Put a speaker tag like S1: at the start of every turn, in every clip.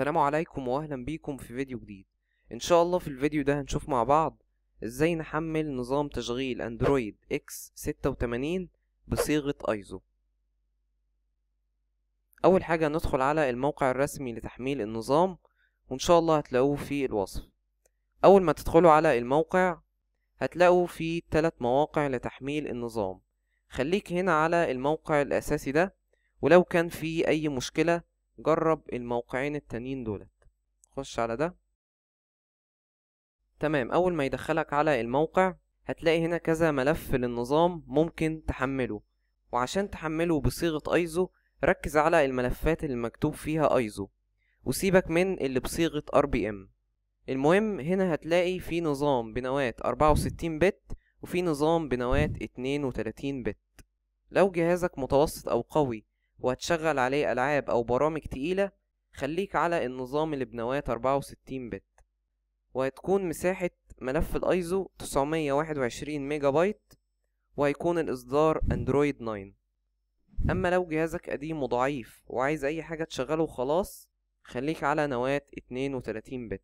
S1: السلام عليكم واهلا بيكم في فيديو جديد ان شاء الله في الفيديو ده هنشوف مع بعض ازاي نحمل نظام تشغيل اندرويد اكس 86 بصيغة ايزو اول حاجة ندخل على الموقع الرسمي لتحميل النظام وان شاء الله هتلاقوه في الوصف اول ما تدخلوا على الموقع هتلاقوا في ثلاث مواقع لتحميل النظام خليك هنا على الموقع الاساسي ده ولو كان في اي مشكلة جرب الموقعين التانيين دولت خش على ده تمام اول ما يدخلك على الموقع هتلاقي هنا كذا ملف للنظام ممكن تحمله وعشان تحمله بصيغة ايزو ركز على الملفات اللي مكتوب فيها ايزو وسيبك من اللي بصيغة ار بي ام المهم هنا هتلاقي في نظام بنواة 64 بت وفي نظام بنواة 32 بت لو جهازك متوسط او قوي وهتشغل عليه ألعاب أو برامج تقيلة خليك على النظام اللي بنواة 64 بت وهتكون مساحة ملف الأيزو 921 ميجا بايت وهيكون الإصدار أندرويد 9 أما لو جهازك قديم وضعيف وعايز أي حاجة تشغله وخلاص خليك على نواة 32 بت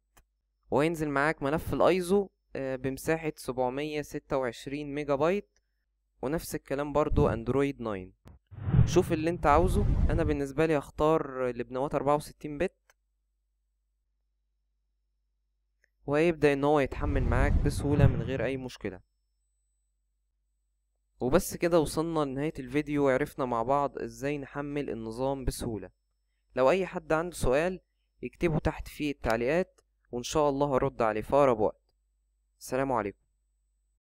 S1: وينزل معاك ملف الأيزو آه، بمساحة 726 ميجا بايت ونفس الكلام برضو أندرويد 9 شوف اللي انت عاوزه انا بالنسبه لي هختار اللي بنوات 64 بت وهيبدا ان هو يتحمل معاك بسهوله من غير اي مشكله وبس كده وصلنا لنهايه الفيديو وعرفنا مع بعض ازاي نحمل النظام بسهوله لو اي حد عنده سؤال يكتبه تحت في التعليقات وان شاء الله هرد عليه في اقرب وقت سلام عليكم